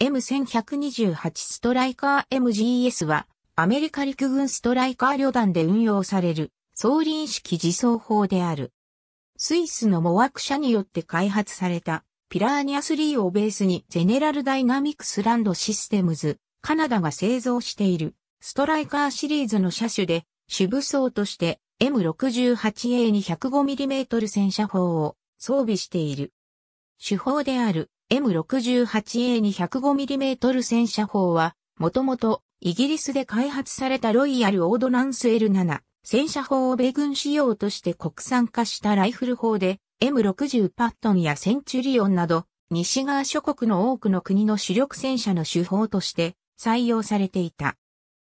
M1128 ストライカー MGS は、アメリカ陸軍ストライカー旅団で運用される、総輪式自走砲である。スイスのモワク社によって開発された、ピラーニア3をベースにゼネラルダイナミクスランドシステムズ、カナダが製造している、ストライカーシリーズの車種で、主武装として M68A に 105mm 戦車砲を装備している。手法である M68A に0 5 m m 戦車砲は、もともとイギリスで開発されたロイヤル・オードナンス L7 戦車砲を米軍仕様として国産化したライフル砲で M60 パットンやセンチュリオンなど西側諸国の多くの国の主力戦車の手法として採用されていた。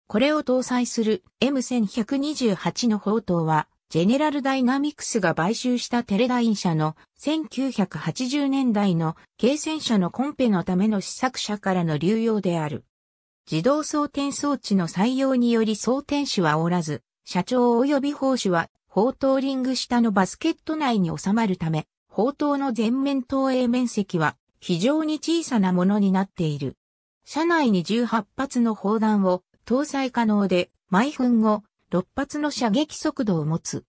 これを搭載する M1128 の砲塔はジェネラルダイナミクスが買収したテレダイン社の1980年代の軽戦車のコンペのための試作車からの流用である。自動装填装置の採用により装填手はおらず、社長及び砲手は、砲塔リング下のバスケット内に収まるため、砲塔の全面投影面積は非常に小さなものになっている。車内に18発の砲弾を搭載可能で、毎分後6発の射撃速度を持つ。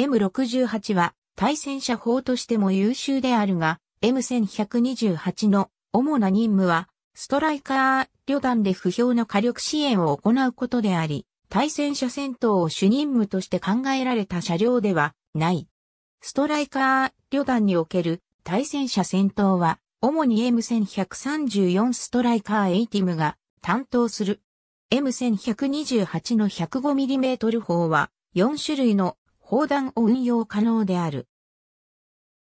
M68 は対戦車砲としても優秀であるが、M1128 の主な任務は、ストライカー旅団で不評の火力支援を行うことであり、対戦車戦闘を主任務として考えられた車両ではない。ストライカー旅団における対戦車戦闘は、主に M1134 ストライカーエイティムが担当する M1128 の 105mm 砲は4種類の砲弾を運用可能である。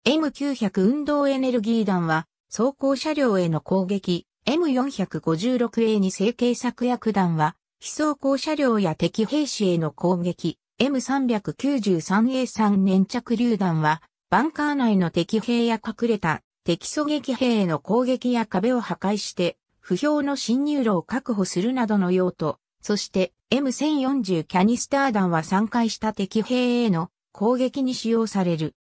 M900 運動エネルギー弾は装甲車両への攻撃、M456A に成形策薬弾は非走行車両や敵兵士への攻撃、M393A3 粘着榴弾はバンカー内の敵兵や隠れた敵狙撃兵への攻撃や壁を破壊して不評の侵入路を確保するなどの用途、そして M1040 キャニスター弾は散開した敵兵への攻撃に使用される。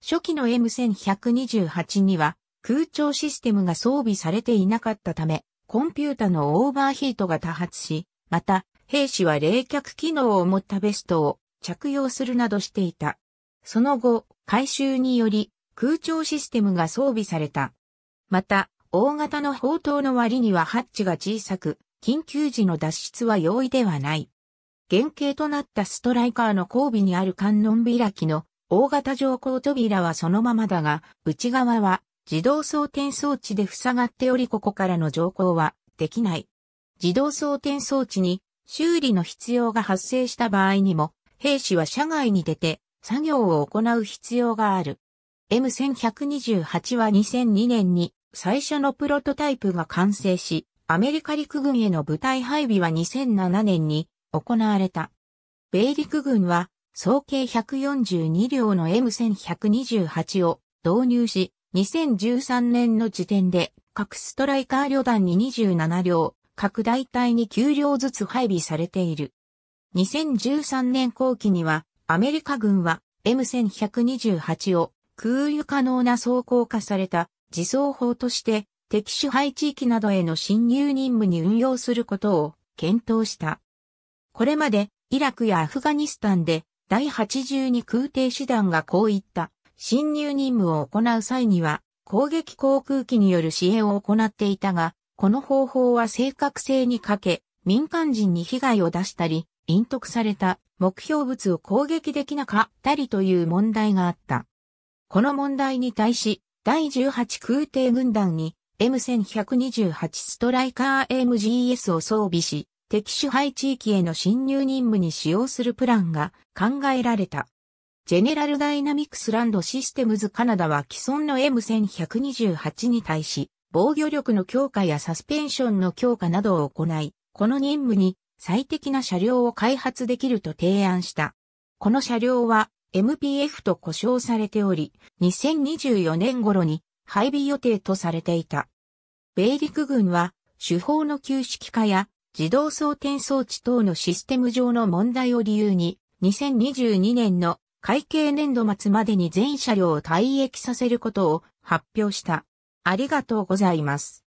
初期の M1128 には空調システムが装備されていなかったため、コンピュータのオーバーヒートが多発し、また兵士は冷却機能を持ったベストを着用するなどしていた。その後、改修により空調システムが装備された。また、大型の砲塔の割にはハッチが小さく、緊急時の脱出は容易ではない。原型となったストライカーの後尾にある観音開きの大型乗降扉はそのままだが、内側は自動装填装置で塞がっておりここからの乗降はできない。自動装填装置に修理の必要が発生した場合にも、兵士は車外に出て作業を行う必要がある。M1128 は2002年に最初のプロトタイプが完成し、アメリカ陸軍への部隊配備は2007年に行われた。米陸軍は総計142両の M1128 を導入し、2013年の時点で各ストライカー旅団に27両、各大隊に9両ずつ配備されている。2013年後期にはアメリカ軍は M1128 を空輸可能な装甲化された自走法として敵支配地域などへの侵入任務に運用することを検討した。これまでイラクやアフガニスタンで第82空挺師団がこういった侵入任務を行う際には攻撃航空機による支援を行っていたが、この方法は正確性に欠け、民間人に被害を出したり、隠匿された目標物を攻撃できなかったりという問題があった。この問題に対し、第18空挺軍団に M1128 ストライカー AMGS を装備し、敵支配地域への侵入任務に使用するプランが考えられた。ジェネラルダイナミクスランドシステムズカナダは既存の M1128 に対し、防御力の強化やサスペンションの強化などを行い、この任務に最適な車両を開発できると提案した。この車両は MPF と呼称されており、2024年頃に配備予定とされていた。米陸軍は、手法の旧式化や自動装填装置等のシステム上の問題を理由に、2022年の会計年度末までに全車両を退役させることを発表した。ありがとうございます。